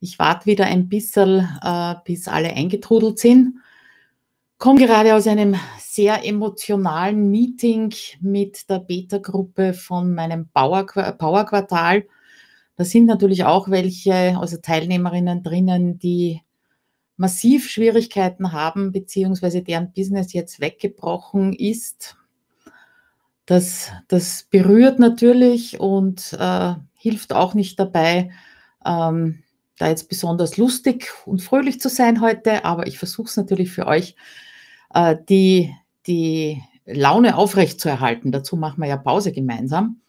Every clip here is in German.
Ich warte wieder ein bisschen, äh, bis alle eingetrudelt sind. Komme gerade aus einem sehr emotionalen Meeting mit der Beta-Gruppe von meinem Power-Quartal. da sind natürlich auch welche, also Teilnehmerinnen drinnen, die massiv Schwierigkeiten haben, beziehungsweise deren Business jetzt weggebrochen ist. Das, das berührt natürlich und äh, hilft auch nicht dabei, ähm, da jetzt besonders lustig und fröhlich zu sein heute, aber ich versuche es natürlich für euch, äh, die, die Laune aufrechtzuerhalten. Dazu machen wir ja Pause gemeinsam.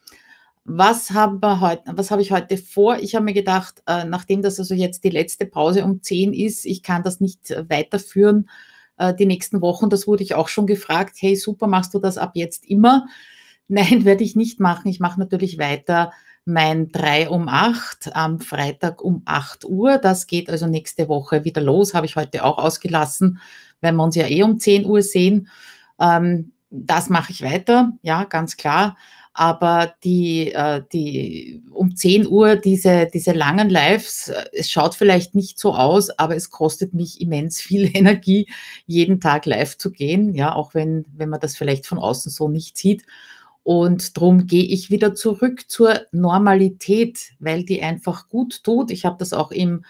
Was habe hab ich heute vor? Ich habe mir gedacht, äh, nachdem das also jetzt die letzte Pause um 10 ist, ich kann das nicht äh, weiterführen äh, die nächsten Wochen. Das wurde ich auch schon gefragt. Hey, super, machst du das ab jetzt immer? Nein, werde ich nicht machen. Ich mache natürlich weiter mein 3 um 8 am Freitag um 8 Uhr. Das geht also nächste Woche wieder los, habe ich heute auch ausgelassen, weil wir uns ja eh um 10 Uhr sehen. Ähm, das mache ich weiter, ja, ganz klar. Aber die, äh, die um 10 Uhr, diese, diese langen Lives, äh, es schaut vielleicht nicht so aus, aber es kostet mich immens viel Energie, jeden Tag live zu gehen, ja, auch wenn, wenn man das vielleicht von außen so nicht sieht. Und darum gehe ich wieder zurück zur Normalität, weil die einfach gut tut. Ich habe das auch im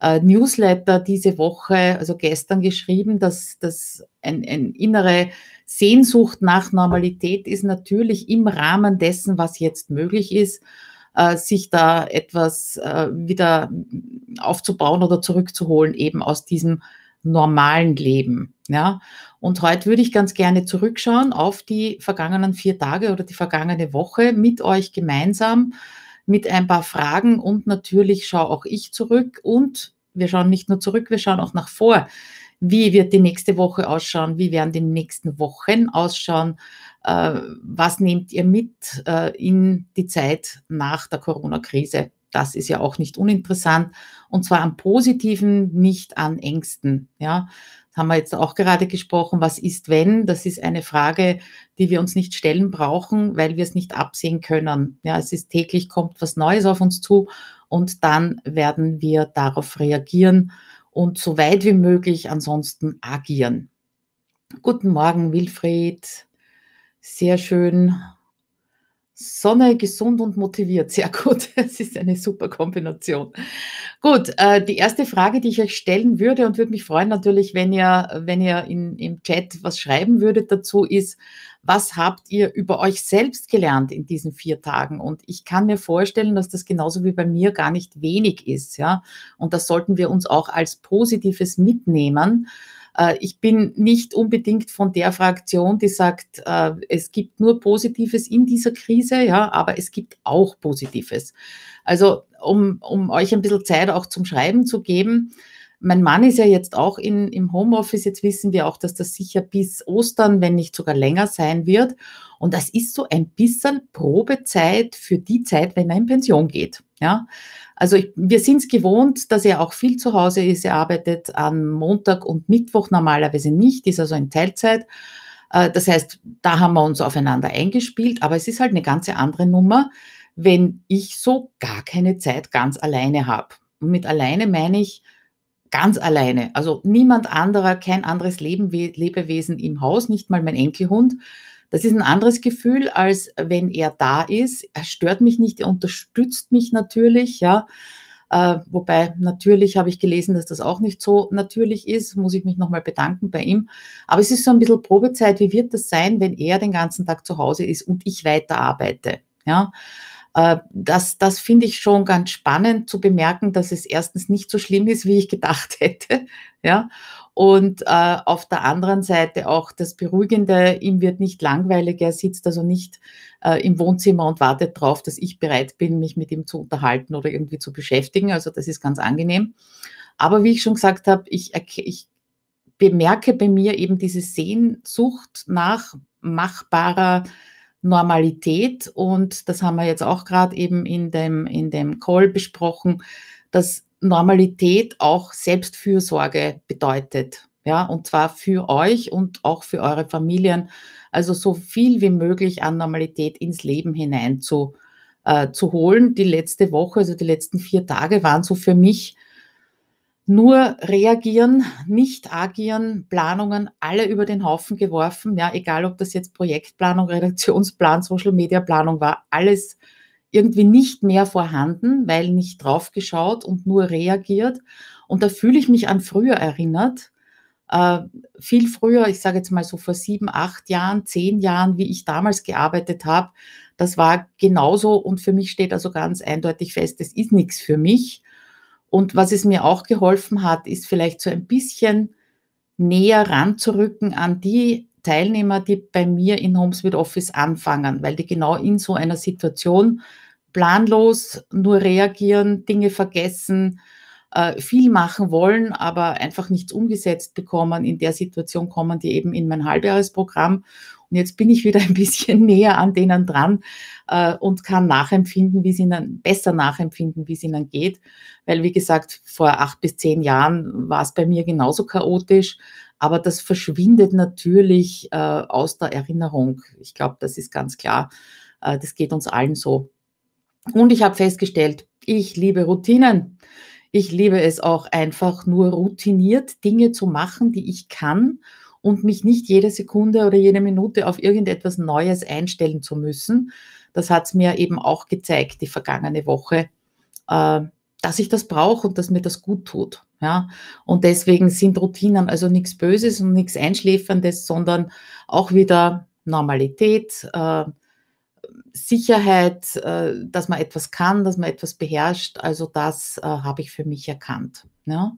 äh, Newsletter diese Woche, also gestern geschrieben, dass das ein, ein innere Sehnsucht nach Normalität ist natürlich im Rahmen dessen, was jetzt möglich ist äh, sich da etwas äh, wieder aufzubauen oder zurückzuholen, eben aus diesem normalen Leben. Ja? Und heute würde ich ganz gerne zurückschauen auf die vergangenen vier Tage oder die vergangene Woche mit euch gemeinsam mit ein paar Fragen und natürlich schaue auch ich zurück und wir schauen nicht nur zurück, wir schauen auch nach vor. Wie wird die nächste Woche ausschauen? Wie werden die nächsten Wochen ausschauen? Äh, was nehmt ihr mit äh, in die Zeit nach der Corona-Krise? das ist ja auch nicht uninteressant, und zwar am Positiven, nicht an Ängsten. Ja, das haben wir jetzt auch gerade gesprochen. Was ist, wenn? Das ist eine Frage, die wir uns nicht stellen brauchen, weil wir es nicht absehen können. Ja, es ist täglich kommt was Neues auf uns zu und dann werden wir darauf reagieren und so weit wie möglich ansonsten agieren. Guten Morgen, Wilfried. Sehr schön, Sonne, gesund und motiviert. Sehr gut. Es ist eine super Kombination. Gut, äh, die erste Frage, die ich euch stellen würde und würde mich freuen natürlich, wenn ihr, wenn ihr in, im Chat was schreiben würdet dazu, ist, was habt ihr über euch selbst gelernt in diesen vier Tagen? Und ich kann mir vorstellen, dass das genauso wie bei mir gar nicht wenig ist. Ja? Und das sollten wir uns auch als Positives mitnehmen. Äh, ich bin nicht unbedingt von der Fraktion, die sagt, äh, es gibt nur Positives in dieser Krise, ja, aber es gibt auch Positives. Also um, um euch ein bisschen Zeit auch zum Schreiben zu geben, mein Mann ist ja jetzt auch in, im Homeoffice. Jetzt wissen wir auch, dass das sicher bis Ostern, wenn nicht sogar länger sein wird. Und das ist so ein bisschen Probezeit für die Zeit, wenn er in Pension geht. Ja? Also ich, wir sind es gewohnt, dass er auch viel zu Hause ist. Er arbeitet am Montag und Mittwoch normalerweise nicht, ist also in Teilzeit. Äh, das heißt, da haben wir uns aufeinander eingespielt, aber es ist halt eine ganz andere Nummer, wenn ich so gar keine Zeit ganz alleine habe. Und mit alleine meine ich ganz alleine. Also niemand anderer, kein anderes Leben, Lebewesen im Haus, nicht mal mein Enkelhund, das ist ein anderes Gefühl, als wenn er da ist. Er stört mich nicht, er unterstützt mich natürlich, ja. Äh, wobei natürlich habe ich gelesen, dass das auch nicht so natürlich ist. Muss ich mich nochmal bedanken bei ihm. Aber es ist so ein bisschen Probezeit. Wie wird das sein, wenn er den ganzen Tag zu Hause ist und ich weiterarbeite? Ja. Äh, das, das finde ich schon ganz spannend zu bemerken, dass es erstens nicht so schlimm ist, wie ich gedacht hätte. Ja. Und äh, auf der anderen Seite auch das Beruhigende, ihm wird nicht langweilig, er sitzt also nicht äh, im Wohnzimmer und wartet darauf, dass ich bereit bin, mich mit ihm zu unterhalten oder irgendwie zu beschäftigen. Also das ist ganz angenehm. Aber wie ich schon gesagt habe, ich, ich bemerke bei mir eben diese Sehnsucht nach machbarer Normalität. Und das haben wir jetzt auch gerade eben in dem, in dem Call besprochen, dass Normalität auch Selbstfürsorge bedeutet. Ja, und zwar für euch und auch für eure Familien. Also so viel wie möglich an Normalität ins Leben hinein zu, äh, zu holen. Die letzte Woche, also die letzten vier Tage waren so für mich nur reagieren, nicht agieren, Planungen alle über den Haufen geworfen. Ja, egal ob das jetzt Projektplanung, Redaktionsplan, Social Media Planung war, alles äh, irgendwie nicht mehr vorhanden, weil nicht draufgeschaut und nur reagiert. Und da fühle ich mich an früher erinnert. Äh, viel früher, ich sage jetzt mal so vor sieben, acht Jahren, zehn Jahren, wie ich damals gearbeitet habe, das war genauso und für mich steht also ganz eindeutig fest, es ist nichts für mich. Und was es mir auch geholfen hat, ist vielleicht so ein bisschen näher ranzurücken an die Teilnehmer, die bei mir in Homes with Office anfangen, weil die genau in so einer Situation planlos nur reagieren, Dinge vergessen, äh, viel machen wollen, aber einfach nichts umgesetzt bekommen. In der Situation kommen die eben in mein Halbjahresprogramm. Und jetzt bin ich wieder ein bisschen näher an denen dran äh, und kann nachempfinden, wie es ihnen, besser nachempfinden, wie es ihnen geht. Weil, wie gesagt, vor acht bis zehn Jahren war es bei mir genauso chaotisch. Aber das verschwindet natürlich äh, aus der Erinnerung. Ich glaube, das ist ganz klar. Äh, das geht uns allen so. Und ich habe festgestellt, ich liebe Routinen. Ich liebe es auch einfach nur routiniert Dinge zu machen, die ich kann und mich nicht jede Sekunde oder jede Minute auf irgendetwas Neues einstellen zu müssen. Das hat es mir eben auch gezeigt, die vergangene Woche, äh, dass ich das brauche und dass mir das gut tut. Ja? Und deswegen sind Routinen also nichts Böses und nichts Einschläferndes, sondern auch wieder Normalität, äh, Sicherheit, äh, dass man etwas kann, dass man etwas beherrscht. Also das äh, habe ich für mich erkannt. Ja?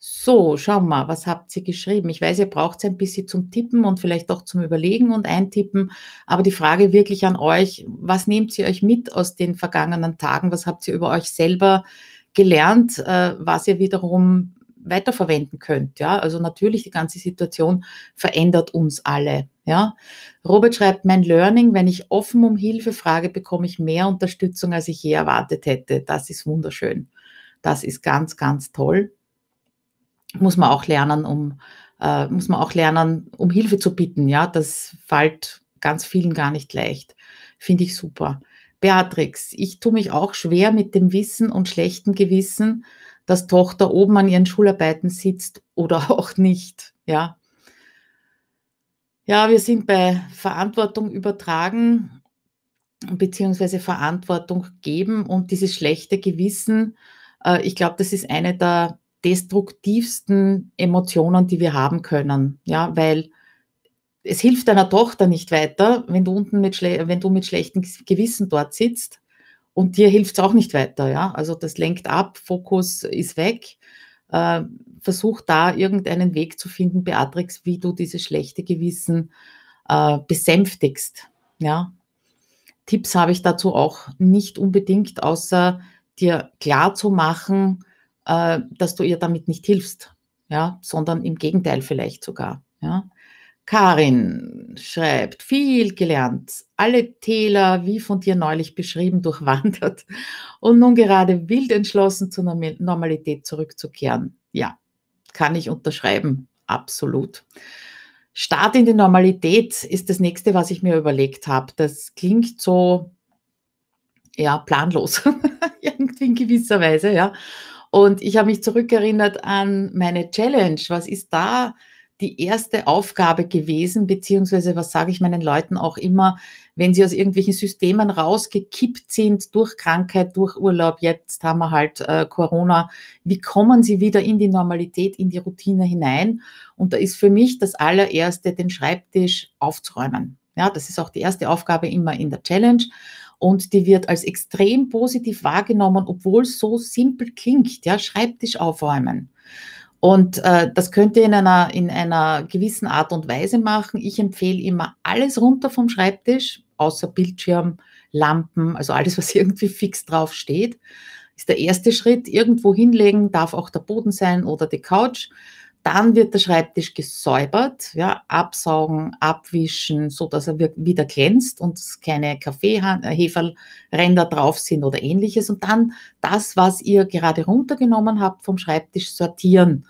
So, schauen wir mal, was habt ihr geschrieben? Ich weiß, ihr braucht es ein bisschen zum Tippen und vielleicht auch zum Überlegen und Eintippen, aber die Frage wirklich an euch, was nehmt ihr euch mit aus den vergangenen Tagen? Was habt ihr über euch selber äh, gelernt, äh, was ihr wiederum weiterverwenden könnt. Ja? Also natürlich, die ganze Situation verändert uns alle. Ja? Robert schreibt, mein Learning, wenn ich offen um Hilfe frage, bekomme ich mehr Unterstützung, als ich je erwartet hätte. Das ist wunderschön. Das ist ganz, ganz toll. Muss man auch lernen, um, äh, muss man auch lernen, um Hilfe zu bitten. Ja? Das fällt ganz vielen gar nicht leicht. Finde ich super. Beatrix, ich tue mich auch schwer mit dem Wissen und schlechten Gewissen, dass Tochter oben an ihren Schularbeiten sitzt oder auch nicht. Ja, ja wir sind bei Verantwortung übertragen bzw. Verantwortung geben und dieses schlechte Gewissen, äh, ich glaube, das ist eine der destruktivsten Emotionen, die wir haben können. Ja, weil es hilft deiner Tochter nicht weiter, wenn du unten mit, schle wenn du mit schlechtem Gewissen dort sitzt. Und dir hilft es auch nicht weiter, ja. Also das lenkt ab, Fokus ist weg. Äh, versuch da irgendeinen Weg zu finden, Beatrix, wie du dieses schlechte Gewissen äh, besänftigst. Ja. Tipps habe ich dazu auch nicht unbedingt, außer dir klar zu machen, äh, dass du ihr damit nicht hilfst, ja, sondern im Gegenteil vielleicht sogar. Ja. Karin schreibt, viel gelernt, alle Täler, wie von dir neulich beschrieben, durchwandert und nun gerade wild entschlossen zur Normalität zurückzukehren. Ja, kann ich unterschreiben, absolut. Start in die Normalität ist das nächste, was ich mir überlegt habe. Das klingt so, ja, planlos, irgendwie in gewisser Weise, ja. Und ich habe mich zurückerinnert an meine Challenge. Was ist da? die erste Aufgabe gewesen, beziehungsweise was sage ich meinen Leuten auch immer, wenn sie aus irgendwelchen Systemen rausgekippt sind durch Krankheit, durch Urlaub, jetzt haben wir halt äh, Corona, wie kommen sie wieder in die Normalität, in die Routine hinein? Und da ist für mich das allererste, den Schreibtisch aufzuräumen. Ja, das ist auch die erste Aufgabe immer in der Challenge und die wird als extrem positiv wahrgenommen, obwohl es so simpel klingt, ja, Schreibtisch aufräumen. Und äh, das könnt ihr in einer, in einer gewissen Art und Weise machen. Ich empfehle immer alles runter vom Schreibtisch, außer Bildschirm, Lampen, also alles, was irgendwie fix drauf steht, ist der erste Schritt. Irgendwo hinlegen, darf auch der Boden sein oder die Couch. Dann wird der Schreibtisch gesäubert, ja, absaugen, abwischen, so dass er wieder glänzt und keine Kaffeeheferränder äh, drauf sind oder ähnliches. Und dann das, was ihr gerade runtergenommen habt vom Schreibtisch, sortieren.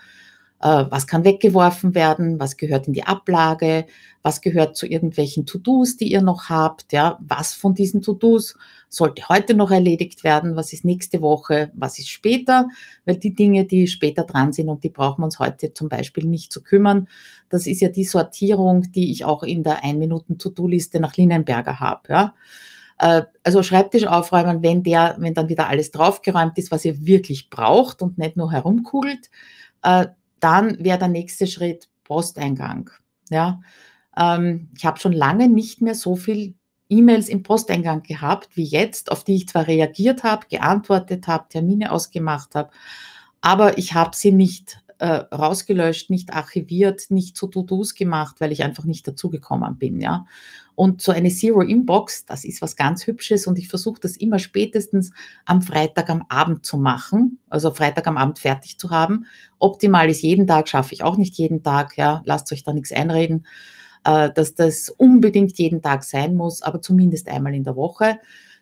Äh, was kann weggeworfen werden, was gehört in die Ablage, was gehört zu irgendwelchen To-Dos, die ihr noch habt, ja, was von diesen To-Dos sollte heute noch erledigt werden, was ist nächste Woche, was ist später, weil die Dinge, die später dran sind und die brauchen wir uns heute zum Beispiel nicht zu kümmern, das ist ja die Sortierung, die ich auch in der 1-Minuten-To-Do-Liste nach Linenberger habe, ja. Äh, also Schreibtisch aufräumen, wenn der, wenn dann wieder alles draufgeräumt ist, was ihr wirklich braucht und nicht nur herumkugelt, äh, dann wäre der nächste Schritt Posteingang. Ja, ähm, ich habe schon lange nicht mehr so viel E-Mails im Posteingang gehabt wie jetzt, auf die ich zwar reagiert habe, geantwortet habe, Termine ausgemacht habe, aber ich habe sie nicht äh, rausgelöscht, nicht archiviert, nicht zu To-Dos gemacht, weil ich einfach nicht dazugekommen bin, ja. Und so eine Zero-Inbox, das ist was ganz Hübsches und ich versuche das immer spätestens am Freitag am Abend zu machen, also Freitag am Abend fertig zu haben. Optimal ist jeden Tag, schaffe ich auch nicht jeden Tag, ja, lasst euch da nichts einreden, äh, dass das unbedingt jeden Tag sein muss, aber zumindest einmal in der Woche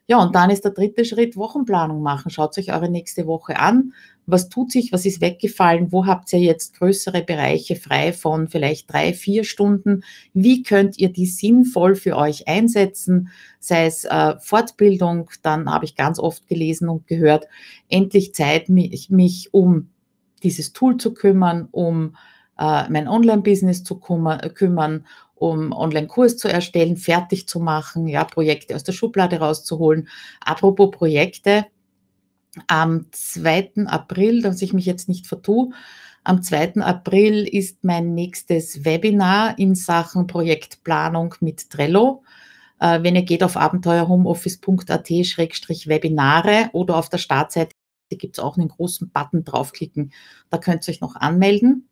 ja, und dann ist der dritte Schritt Wochenplanung machen. Schaut euch eure nächste Woche an. Was tut sich? Was ist weggefallen? Wo habt ihr jetzt größere Bereiche frei von vielleicht drei, vier Stunden? Wie könnt ihr die sinnvoll für euch einsetzen? Sei es äh, Fortbildung, dann habe ich ganz oft gelesen und gehört, endlich Zeit, mich, mich um dieses Tool zu kümmern, um äh, mein Online-Business zu kümmern, kümmern um Online-Kurs zu erstellen, fertig zu machen, ja, Projekte aus der Schublade rauszuholen. Apropos Projekte, am 2. April, dass ich mich jetzt nicht vertue, am 2. April ist mein nächstes Webinar in Sachen Projektplanung mit Trello. Äh, wenn ihr geht auf abenteuerhomeoffice.at-webinare oder auf der Startseite gibt es auch einen großen Button draufklicken. Da könnt ihr euch noch anmelden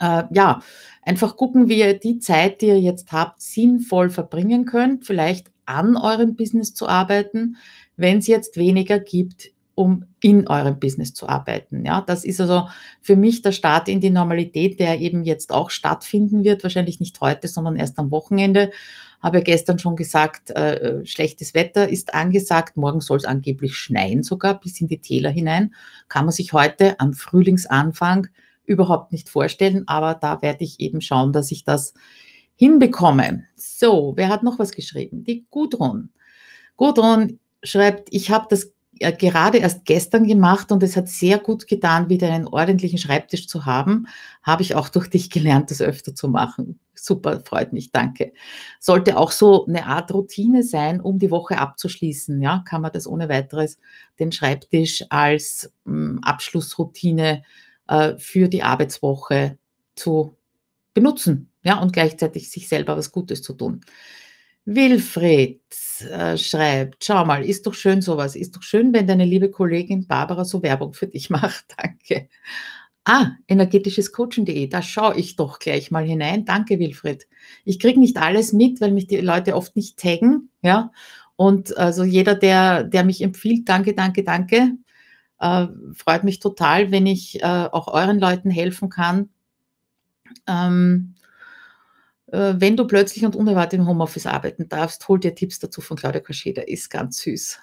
äh, ja, einfach gucken, wie ihr die Zeit, die ihr jetzt habt, sinnvoll verbringen könnt, vielleicht an eurem Business zu arbeiten, wenn es jetzt weniger gibt, um in eurem Business zu arbeiten. Ja, das ist also für mich der Start in die Normalität, der eben jetzt auch stattfinden wird. Wahrscheinlich nicht heute, sondern erst am Wochenende. Habe ja gestern schon gesagt, äh, schlechtes Wetter ist angesagt. Morgen soll es angeblich schneien sogar bis in die Täler hinein. Kann man sich heute am Frühlingsanfang überhaupt nicht vorstellen, aber da werde ich eben schauen, dass ich das hinbekomme. So, wer hat noch was geschrieben? Die Gudrun. Gudrun schreibt, ich habe das äh, gerade erst gestern gemacht und es hat sehr gut getan, wieder einen ordentlichen Schreibtisch zu haben. Habe ich auch durch dich gelernt, das öfter zu machen. Super, freut mich, danke. Sollte auch so eine Art Routine sein, um die Woche abzuschließen. Ja, kann man das ohne weiteres den Schreibtisch als mh, hm, Abschlussroutine äh, für die Arbeitswoche zu benutzen ja, und gleichzeitig sich selber was Gutes zu tun. Wilfried äh, schreibt, schau mal, ist doch schön sowas, ist doch schön, wenn deine liebe Kollegin Barbara so Werbung für dich macht. Danke. Ah, energetisches Coaching.de, da schaue ich doch gleich mal hinein. Danke, Wilfried. Ich kriege nicht alles mit, weil mich die Leute oft nicht taggen. Ja? Und also jeder, der, der mich empfiehlt, danke, danke, danke. Äh, freut mich total, wenn ich äh, auch euren Leuten helfen kann. Ähm, äh, wenn du plötzlich und unerwartet im Homeoffice arbeiten darfst, hol dir Tipps dazu von Claudia Kascheda. Ist ganz süß.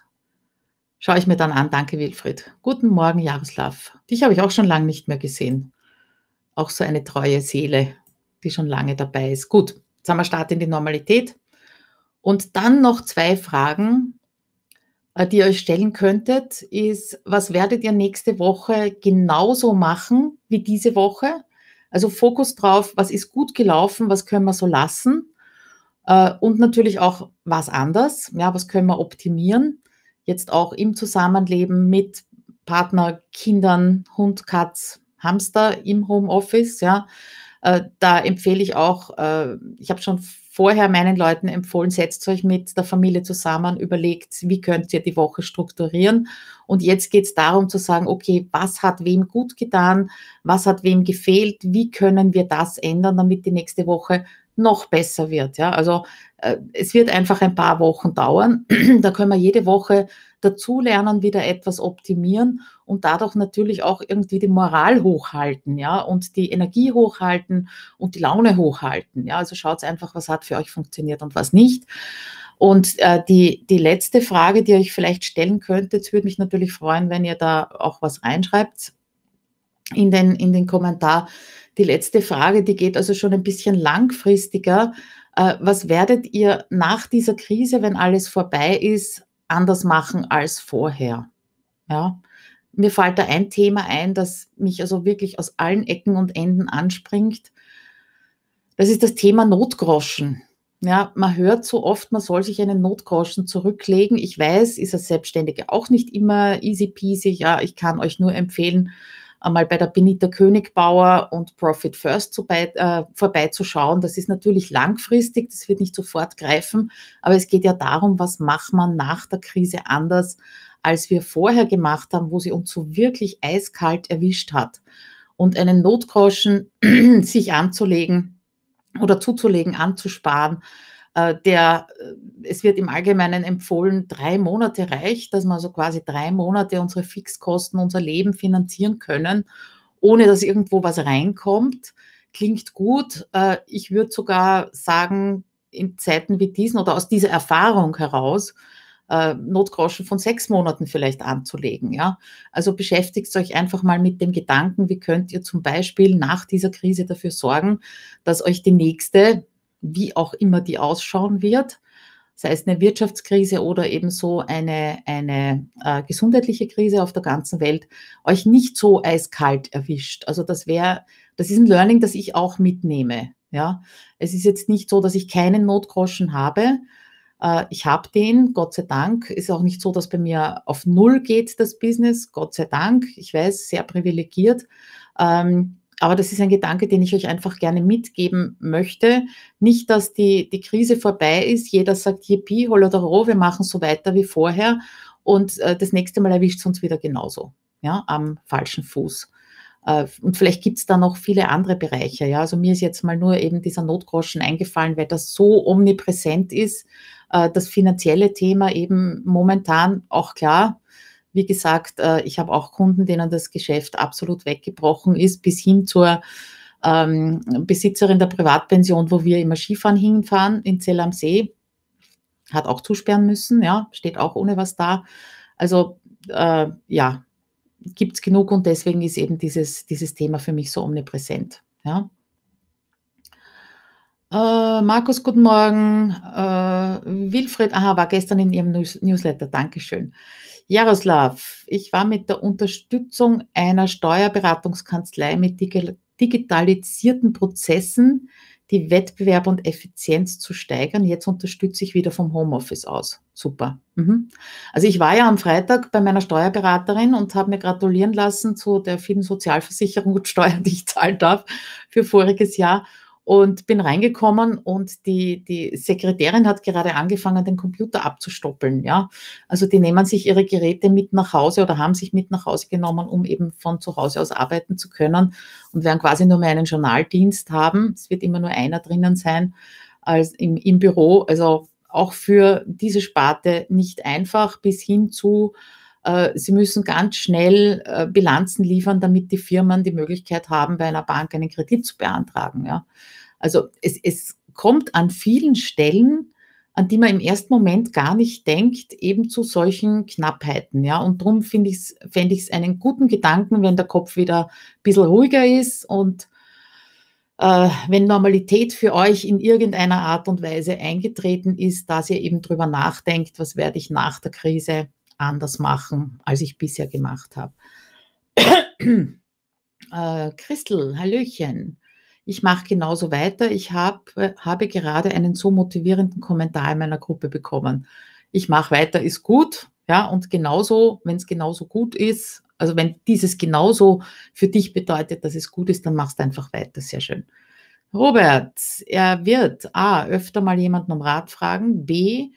Schaue ich mir dann an. Danke, Wilfried. Guten Morgen, Jaroslav. Dich habe ich auch schon lange nicht mehr gesehen. Auch so eine treue Seele, die schon lange dabei ist. Gut, jetzt haben wir Start in die Normalität. Und dann noch zwei Fragen, äh, die ihr euch stellen könntet, ist, was werdet ihr nächste Woche genauso machen wie diese Woche? Also Fokus drauf, was ist gut gelaufen, was können wir so lassen? Äh, und natürlich auch was anders, ja, was können wir optimieren? Jetzt auch im Zusammenleben mit Partner, Kindern, Hund, Katz, Hamster im Homeoffice, ja. Äh, da empfehle ich auch, ich habe schon vorher meinen Leuten empfohlen, setzt euch mit der Familie zusammen, überlegt, wie könnt ihr die Woche strukturieren. Und jetzt geht es darum zu sagen, okay, was hat wem gut getan, was hat wem gefehlt, wie können wir das ändern, damit die nächste Woche noch besser wird. Ja? Also äh, es wird einfach ein paar Wochen dauern. da können wir jede Woche dazulernen, wieder etwas optimieren und dadurch natürlich auch irgendwie die Moral hochhalten, ja, und die Energie hochhalten und die Laune hochhalten. Ja, also schaut einfach, was hat für euch funktioniert und was nicht. Und äh, die, die letzte Frage, die ihr euch vielleicht stellen könntet, würde mich natürlich freuen, wenn ihr da auch was reinschreibt in den, in den Kommentar. Die letzte Frage, die geht also schon ein bisschen langfristiger. Äh, was werdet ihr nach dieser Krise, wenn alles vorbei ist, anders machen als vorher? Ja, mir fällt da ein Thema ein, das mich also wirklich aus allen Ecken und Enden anspringt. Das ist das Thema Notgroschen. Ja, man hört so oft, man soll sich einen Notgroschen zurücklegen. Ich weiß, ist als Selbstständige auch nicht immer easy peasy. Ja, ich kann euch nur empfehlen, einmal bei der Benita Königbauer und Profit First zu bei, äh, vorbeizuschauen. Das ist natürlich langfristig, das wird nicht sofort greifen, aber es geht ja darum, was macht man nach der Krise anders, als wir vorher gemacht haben, wo sie uns so wirklich eiskalt erwischt hat. Und einen Notgroschen sich anzulegen oder zuzulegen, anzusparen, äh, der, äh, es wird im Allgemeinen empfohlen, drei Monate reicht, dass wir also quasi drei Monate unsere Fixkosten, unser Leben finanzieren können, ohne dass irgendwo was reinkommt. Klingt gut. Äh, ich würde sogar sagen, in Zeiten wie diesen oder aus dieser Erfahrung heraus, Notgroschen von sechs Monaten vielleicht anzulegen. Ja? Also beschäftigt euch einfach mal mit dem Gedanken, wie könnt ihr zum Beispiel nach dieser Krise dafür sorgen, dass euch die nächste wie auch immer die ausschauen wird, sei es eine Wirtschaftskrise oder ebenso eine, eine äh, gesundheitliche Krise auf der ganzen Welt, euch nicht so eiskalt erwischt. Also das wäre, das ist ein Learning, das ich auch mitnehme. Ja, es ist jetzt nicht so, dass ich keinen Notgroschen habe. Äh, ich habe den, Gott sei Dank. Ist auch nicht so, dass bei mir auf Null geht das Business, Gott sei Dank. Ich weiß, sehr privilegiert. Ähm, aber das ist ein Gedanke, den ich euch einfach gerne mitgeben möchte. Nicht, dass die, die Krise vorbei ist, jeder sagt, yippie, holodoro, wir machen so weiter wie vorher und äh, das nächste Mal erwischt es uns wieder genauso, ja, am falschen Fuß. Äh, und vielleicht gibt es da noch viele andere Bereiche, ja, also mir ist jetzt mal nur eben dieser Notgroschen eingefallen, weil das so omnipräsent ist, äh, das finanzielle Thema eben momentan auch klar, wie gesagt, äh, ich habe auch Kunden, denen das Geschäft absolut weggebrochen ist, bis hin zur ähm, Besitzerin der Privatpension, wo wir immer Skifahren hinfahren in Zell am See, hat auch zusperren müssen, ja, steht auch ohne was da. Also äh, ja, gibt es genug und deswegen ist eben dieses, dieses Thema für mich so omnipräsent. Ja. Äh, Markus, guten Morgen. Äh, Wilfried, aha, war gestern in Ihrem Newsletter, Dankeschön. Jaroslav, ich war mit der Unterstützung einer Steuerberatungskanzlei mit digitalisierten Prozessen, die Wettbewerb und Effizienz zu steigern. Jetzt unterstütze ich wieder vom Homeoffice aus. Super. Mhm. Also ich war ja am Freitag bei meiner Steuerberaterin und habe mir gratulieren lassen zu der vielen Sozialversicherung und Steuern, die ich zahlen darf für voriges Jahr und bin reingekommen und die, die Sekretärin hat gerade angefangen, den Computer abzustoppeln. Ja? Also die nehmen sich ihre Geräte mit nach Hause oder haben sich mit nach Hause genommen, um eben von zu Hause aus arbeiten zu können und werden quasi nur mehr einen Journaldienst haben. Es wird immer nur einer drinnen sein als im, im Büro. Also auch für diese Sparte nicht einfach bis hin zu äh, sie müssen ganz schnell äh, Bilanzen liefern, damit die Firmen die Möglichkeit haben, bei einer Bank einen Kredit zu beantragen. Ja. Also es, es kommt an vielen Stellen, an die man im ersten Moment gar nicht denkt, eben zu solchen Knappheiten. Ja. Und darum finde ich fände ich es einen guten Gedanken, wenn der Kopf wieder ein bisschen ruhiger ist und äh, wenn Normalität für euch in irgendeiner Art und Weise eingetreten ist, dass ihr eben darüber nachdenkt, was werde ich nach der Krise anders machen, als ich bisher gemacht habe. äh, Christel, Hallöchen. Ich mache genauso weiter. Ich hab, habe gerade einen so motivierenden Kommentar in meiner Gruppe bekommen. Ich mache weiter, ist gut. Ja, und genauso, wenn es genauso gut ist, also wenn dieses genauso für dich bedeutet, dass es gut ist, dann machst du einfach weiter. Sehr schön. Robert, er wird A, öfter mal jemanden um Rat fragen, B,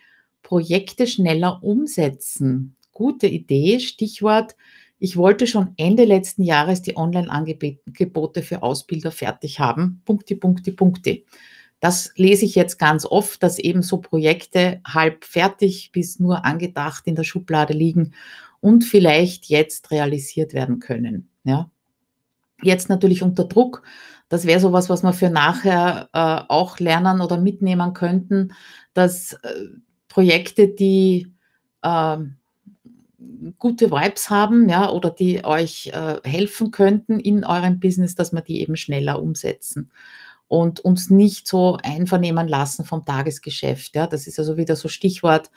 Projekte schneller umsetzen. Gute Idee, Stichwort. Ich wollte schon Ende letzten Jahres die Online-Angebote für Ausbilder fertig haben. Punkti, Punkti, Punkti. Das lese ich jetzt ganz oft, dass eben so Projekte halb fertig bis nur angedacht in der Schublade liegen und vielleicht jetzt realisiert werden können. Ja. Jetzt natürlich unter Druck. Das wäre sowas, was wir für nachher äh, auch lernen oder mitnehmen könnten, dass äh, Projekte, die äh, gute Vibes haben, ja, oder die euch äh, helfen könnten in eurem Business, dass wir die eben schneller umsetzen und uns nicht so einvernehmen lassen vom Tagesgeschäft. Ja. Das ist also wieder so Stichwort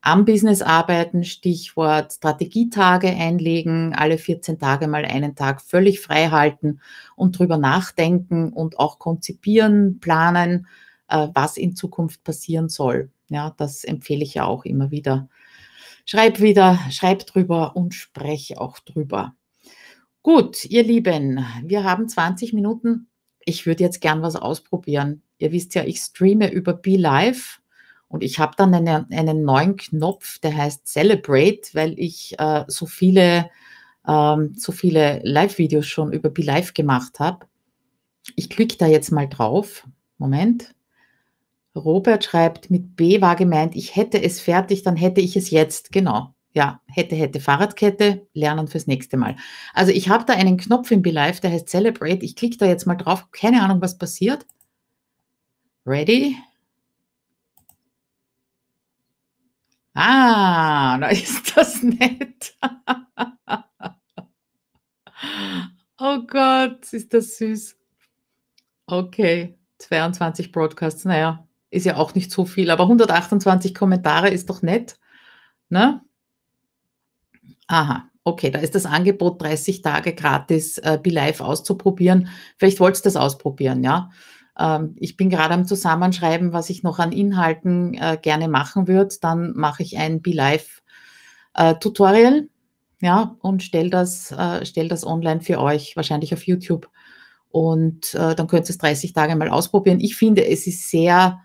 am Business arbeiten, Stichwort Strategietage einlegen, alle 14 Tage mal einen Tag völlig frei halten und drüber nachdenken und auch konzipieren, planen, äh, was in Zukunft passieren soll. Ja, das empfehle ich ja auch immer wieder. Schreib wieder, schreib drüber und sprech auch drüber. Gut, ihr Lieben, wir haben 20 Minuten. Ich würde jetzt gern was ausprobieren. Ihr wisst ja, ich streame über Be Live und ich habe dann eine, einen neuen Knopf, der heißt Celebrate, weil ich äh, so viele, ähm, so viele Live-Videos schon über Be Live gemacht habe. Ich klicke da jetzt mal drauf. Moment. Robert schreibt, mit B war gemeint, ich hätte es fertig, dann hätte ich es jetzt. Genau. Ja, hätte, hätte, Fahrradkette, lernen fürs nächste Mal. Also ich habe da einen Knopf im BeLive, der heißt Celebrate. Ich klicke da jetzt mal drauf. Keine Ahnung, was passiert. Ready? Ah, da ist das nett. oh Gott, ist das süß. Okay, 22 Broadcasts, naja, ist ja auch nicht so viel, aber 128 Kommentare ist doch nett. Ne? Aha, okay, da ist das Angebot 30 Tage gratis äh, BeLive auszuprobieren. Vielleicht wollt ihr das ausprobieren, ja. Ähm, ich bin gerade am Zusammenschreiben, was ich noch an Inhalten äh, gerne machen würde. Dann mache ich ein BeLive äh, Tutorial, ja, und stelle das, äh, stell das online für euch, wahrscheinlich auf YouTube. Und äh, dann könnt ihr es 30 Tage mal ausprobieren. Ich finde, es ist sehr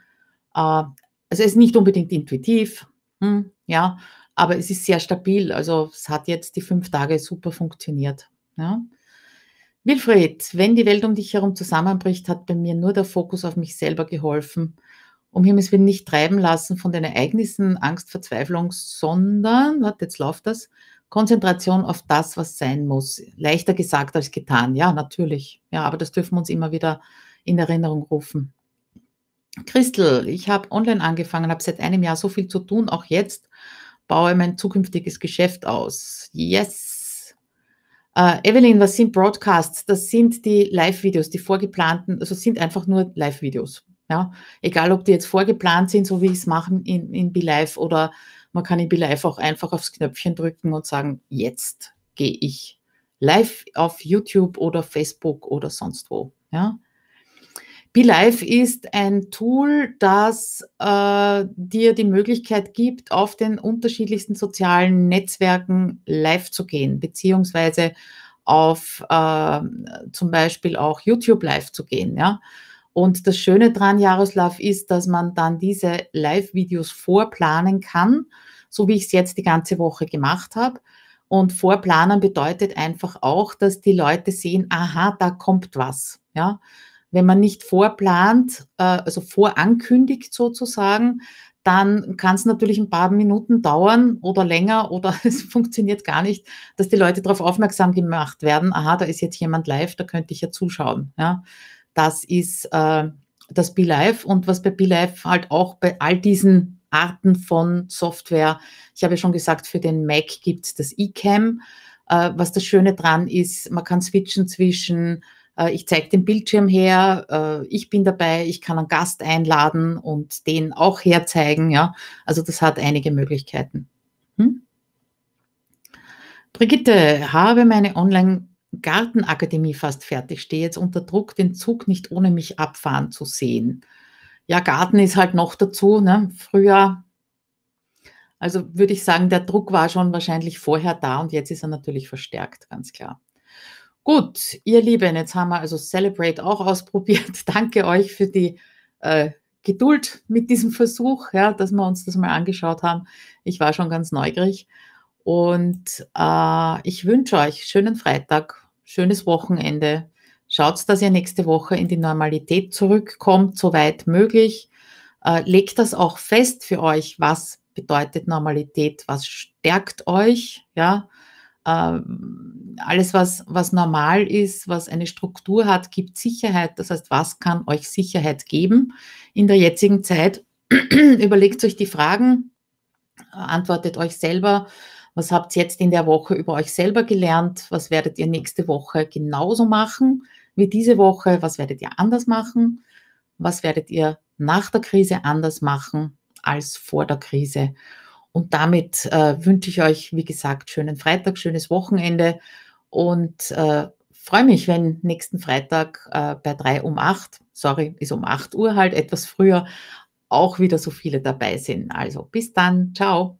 äh, also es ist nicht unbedingt intuitiv, hm, ja, aber es ist sehr stabil. Also es hat jetzt die fünf Tage super funktioniert. Ja. Wilfried, wenn die Welt um dich herum zusammenbricht, hat bei mir nur der Fokus auf mich selber geholfen. Um Himmels Willen nicht treiben lassen von den Ereignissen, Angst, Verzweiflung, sondern, warte, jetzt läuft das, Konzentration auf das, was sein muss. Leichter gesagt als getan, ja, natürlich. Ja, aber das dürfen wir uns immer wieder in Erinnerung rufen. Christel, ich habe online angefangen, habe seit einem Jahr so viel zu tun, auch jetzt baue ich mein zukünftiges Geschäft aus. Yes. Äh, Evelyn, was sind Broadcasts? Das sind die Live-Videos, die vorgeplanten, also sind einfach nur Live-Videos. Ja? Egal, ob die jetzt vorgeplant sind, so wie ich es mache in, in BeLive oder man kann in BeLive auch einfach aufs Knöpfchen drücken und sagen, jetzt gehe ich live auf YouTube oder Facebook oder sonst wo. Ja? BeLive ist ein Tool, das äh, dir die Möglichkeit gibt, auf den unterschiedlichsten sozialen Netzwerken live zu gehen, beziehungsweise auf äh, zum Beispiel auch YouTube live zu gehen. Ja? Und das Schöne dran, Jaroslav, ist, dass man dann diese Live-Videos vorplanen kann, so wie ich es jetzt die ganze Woche gemacht habe. Und vorplanen bedeutet einfach auch, dass die Leute sehen, aha, da kommt was. Ja? wenn man nicht vorplant, äh, also vorankündigt sozusagen, dann kann es natürlich ein paar Minuten dauern oder länger oder es funktioniert gar nicht, dass die Leute darauf aufmerksam gemacht werden, aha, da ist jetzt jemand live, da könnte ich ja zuschauen. Ja. Das ist äh, das BeLive und was bei BeLive halt auch bei all diesen Arten von Software, ich habe ja schon gesagt, für den Mac gibt es das eCam. Äh, was das Schöne dran ist, man kann switchen zwischen äh, ich zeige den Bildschirm her, äh, ich bin dabei, ich kann einen Gast einladen und den auch herzeigen. Ja? Also das hat einige Möglichkeiten. Hm? Brigitte, habe meine Online-Gartenakademie fast fertig, stehe jetzt unter Druck, den Zug nicht ohne mich abfahren zu sehen. Ja, Garten ist halt noch dazu. Ne? Früher, also würde ich sagen, der Druck war schon wahrscheinlich vorher da und jetzt ist er natürlich verstärkt, ganz klar. Gut, ihr Lieben, jetzt haben wir also Celebrate auch ausprobiert. Danke euch für die äh, Geduld mit diesem Versuch, ja, dass wir uns das mal angeschaut haben. Ich war schon ganz neugierig. Und äh, ich wünsche euch schönen Freitag, schönes Wochenende. Schaut, dass ihr nächste Woche in die Normalität zurückkommt, soweit möglich. Äh, legt das auch fest für euch, was bedeutet Normalität, was stärkt euch, ja ähm, alles, was, was normal ist, was eine Struktur hat, gibt Sicherheit. Das heißt, was kann euch Sicherheit geben in der jetzigen Zeit? Überlegt euch die Fragen, antwortet euch selber. Was habt ihr jetzt in der Woche über euch selber gelernt? Was werdet ihr nächste Woche genauso machen wie diese Woche? Was werdet ihr anders machen? Was werdet ihr nach der Krise anders machen als vor der Krise? Und damit äh, wünsche ich euch, wie gesagt, schönen Freitag, schönes Wochenende und äh, freue mich, wenn nächsten Freitag äh, bei 3 um 8, sorry, ist um 8 Uhr halt etwas früher, auch wieder so viele dabei sind. Also bis dann, ciao.